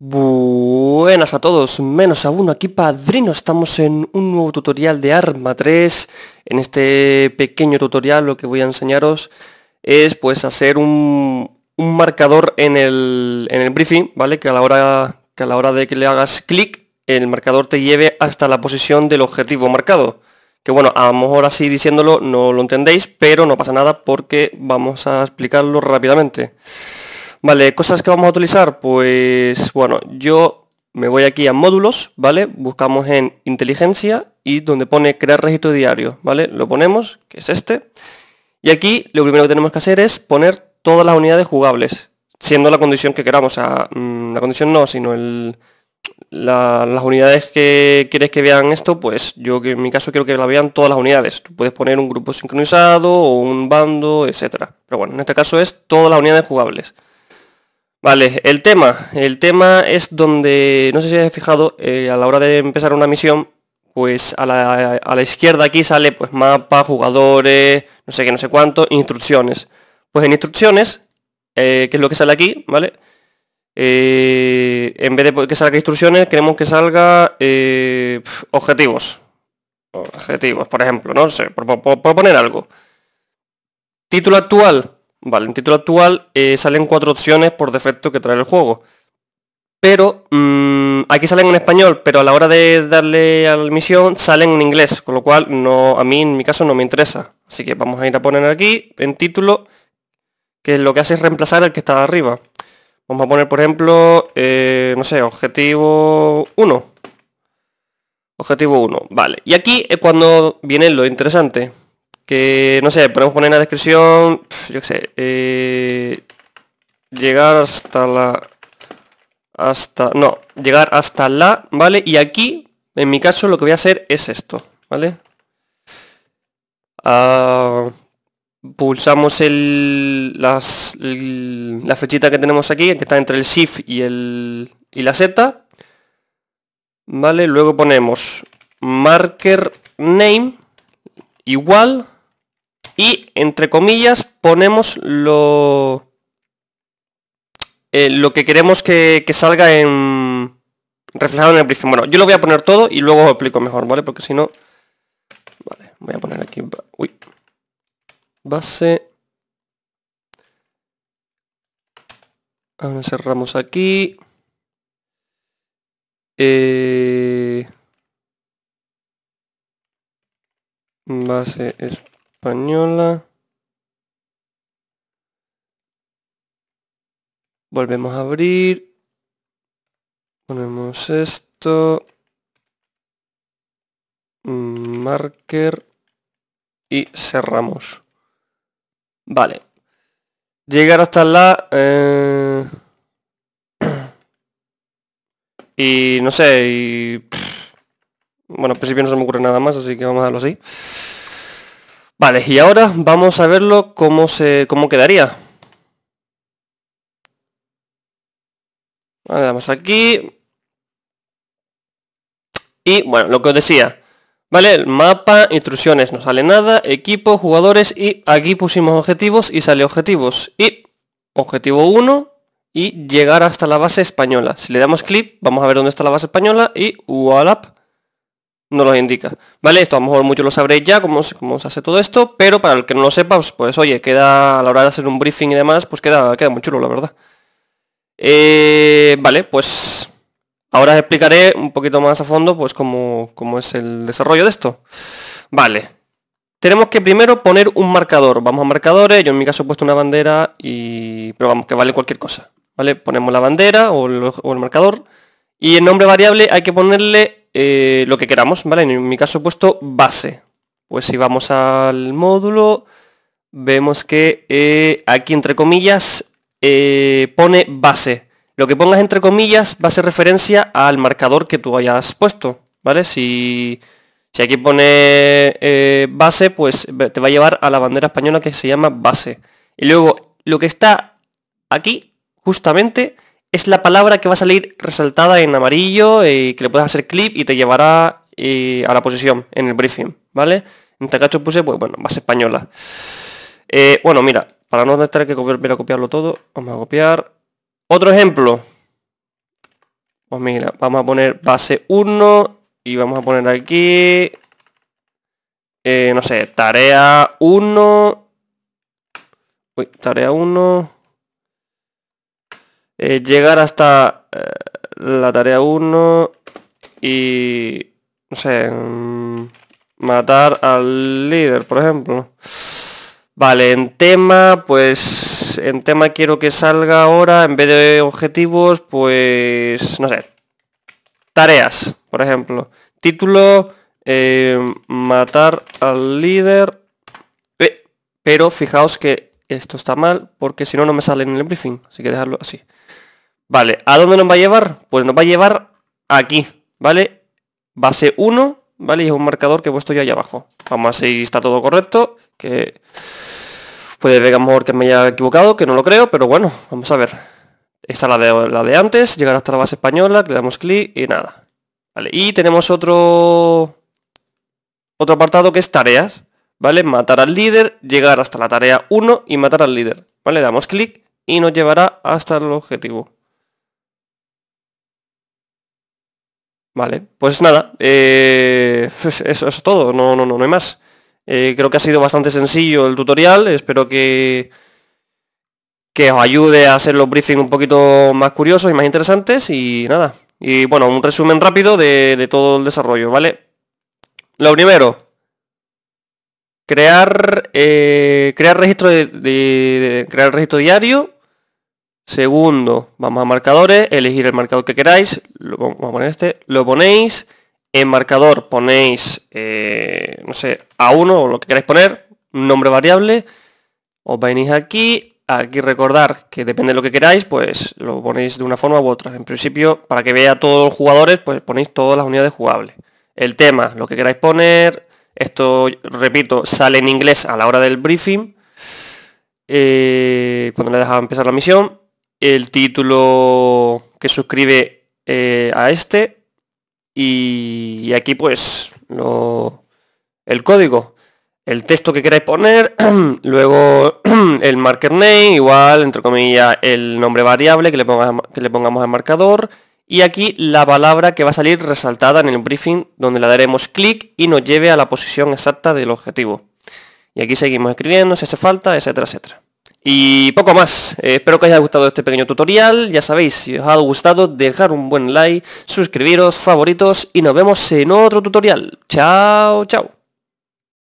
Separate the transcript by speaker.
Speaker 1: Buenas a todos, menos a uno aquí padrino, estamos en un nuevo tutorial de Arma 3 En este pequeño tutorial lo que voy a enseñaros es pues hacer un, un marcador en el, en el, briefing, ¿vale? Que a, la hora, que a la hora de que le hagas clic, el marcador te lleve hasta la posición del objetivo marcado Que bueno, a lo mejor así diciéndolo no lo entendéis, pero no pasa nada porque vamos a explicarlo rápidamente Vale, cosas que vamos a utilizar, pues bueno, yo me voy aquí a módulos, ¿vale? Buscamos en inteligencia y donde pone crear registro diario, ¿vale? Lo ponemos, que es este. Y aquí lo primero que tenemos que hacer es poner todas las unidades jugables, siendo la condición que queramos, o sea, mm, la condición no, sino las unidades que quieres que vean esto, pues yo que en mi caso quiero que la vean todas las unidades. Tú puedes poner un grupo sincronizado o un bando, etcétera. Pero bueno, en este caso es todas las unidades jugables. Vale, el tema. El tema es donde, no sé si has fijado, eh, a la hora de empezar una misión, pues a la, izquierda aquí sale pues mapa, jugadores, no sé qué, no sé cuánto, instrucciones. Pues en instrucciones, eh, que es lo que sale aquí, ¿vale? Eh, en vez de que salga instrucciones, queremos que salga objetivos. Objetivos, por ejemplo, no sé, por, poner algo. Título actual, Vale, en título actual eh, salen cuatro opciones por defecto que trae el juego. Pero mm, aquí salen en español, pero a la hora de darle a la misión salen en inglés, con lo cual no, a mí en mi caso no me interesa. Así que vamos a ir a poner aquí en título, que lo que hace es reemplazar el que está arriba. Vamos a poner, por ejemplo, eh, no sé, objetivo 1. Objetivo 1, vale. Y aquí es cuando viene lo interesante. Que, no sé, podemos poner en la descripción, yo qué sé, eh, llegar hasta la... Hasta... No, llegar hasta la, ¿vale? Y aquí, en mi caso, lo que voy a hacer es esto, ¿vale? Ah, pulsamos el, las, la flechita que tenemos aquí, que está entre el Shift y, el, y la Z. Vale, luego ponemos marker name igual y entre comillas ponemos lo, eh, lo que queremos que, salga en reflejado en el briefing. Bueno, yo lo voy a poner todo y luego os explico mejor, ¿vale? Porque si no... Vale, voy a poner aquí... Uy. Base. Ahora cerramos aquí. Eh, base es española. Volvemos a abrir. Ponemos esto. Mm, marker. Y cerramos. Vale. Llegar hasta la... Eh, y no sé, y... bueno, al principio no se me ocurre nada más, así que vamos a darlo así. Vale, y ahora vamos a verlo cómo, se, cómo quedaría. Le damos aquí. Y bueno, lo que os decía. Vale, el mapa, instrucciones, no sale nada, equipo, jugadores y aquí pusimos objetivos y sale objetivos. Y objetivo 1 y llegar hasta la base española. Si le damos clic, vamos a ver dónde está la base española y wallap. No los indica. ¿Vale? Esto a lo mejor muchos lo sabréis ya, cómo se, cómo se hace todo esto, pero para el que no lo sepa, pues, pues oye, queda a la hora de hacer un briefing y demás, pues queda, queda muy chulo, la verdad. Eh, vale, pues ahora os explicaré un poquito más a fondo pues cómo, es el desarrollo de esto. Vale. Tenemos que primero poner un marcador. Vamos a marcadores, yo en mi caso he puesto una bandera y... Pero vamos, que vale cualquier cosa. ¿Vale? Ponemos la bandera o el, o el marcador. Y el nombre variable hay que ponerle eh, lo que queramos, ¿vale? En mi caso he puesto base. Pues si vamos al módulo, vemos que eh, aquí entre comillas eh, pone base. Lo que pongas entre comillas va a ser referencia al marcador que tú hayas puesto, ¿vale? Si, si aquí pone base, pues te va a llevar a la bandera española que se llama base. Y luego, lo que está aquí, justamente, es la palabra que va a salir resaltada en amarillo y eh, que le puedes hacer clip y te llevará eh, a la posición en el briefing, ¿vale? En tacacho puse, pues bueno, más española. Eh, bueno, mira, para no tener que a copiarlo todo, vamos a copiar. Otro ejemplo. Pues mira, vamos a poner base 1 y vamos a poner aquí, eh, no sé, tarea 1. Uy, tarea 1. Eh, llegar hasta eh, la tarea 1 y, no sé, mm, matar al líder, por ejemplo. Vale, en tema, pues, en tema quiero que salga ahora, en vez de objetivos, pues, no sé, tareas, por ejemplo. Título, eh, matar al líder. pero fijaos que esto está mal, porque si no, no me sale en el briefing. Así que dejarlo así. Vale, ¿a dónde nos va a llevar? Pues nos va a llevar aquí, ¿vale? Base 1, ¿vale? Y es un marcador que he puesto yo ahí abajo. Vamos a ver si está todo correcto, que... Puede ver a mejor que me haya equivocado, que no lo creo, pero bueno, vamos a ver. Esta la de, de antes, llegar hasta la base española, le damos clic y nada. Vale, y tenemos otro, otro apartado que es tareas, ¿vale? Matar al líder, llegar hasta la tarea 1 y matar al líder, ¿vale? Le damos clic y nos llevará hasta el objetivo. Vale, pues nada, eh, eso es todo, no, no, no, hay más. Eh, creo que ha sido bastante sencillo el tutorial, espero que, que os ayude a hacer los briefings un poquito más curiosos y más interesantes y nada. Y bueno, un resumen rápido de, todo el desarrollo, ¿vale? Lo primero, crear, eh, crear registro de, crear registro diario Segundo, vamos a marcadores, elegir el marcador que queráis, lo, vamos a poner este, lo ponéis, en marcador ponéis, eh, no sé, a uno o lo que queráis poner, nombre variable, os venís aquí, aquí recordar que depende de lo que queráis, pues lo ponéis de una forma u otra. En principio, para que vea todos los jugadores, pues ponéis todas las unidades jugables. El tema, lo que queráis poner, esto, repito, sale en inglés a la hora del briefing, eh, cuando le dejaba empezar la misión el título que suscribe eh, a este y, aquí pues lo, el código, el texto que queráis poner, luego el marker name, igual entre comillas el nombre variable que le, ponga, que le pongamos al marcador y aquí la palabra que va a salir resaltada en el briefing donde le daremos clic y nos lleve a la posición exacta del objetivo. Y aquí seguimos escribiendo si hace falta, etcétera, etcétera. Y poco más, eh, espero que os haya gustado este pequeño tutorial, ya sabéis, si os ha gustado dejar un buen like, suscribiros, favoritos y nos vemos en otro tutorial. Chao, chao.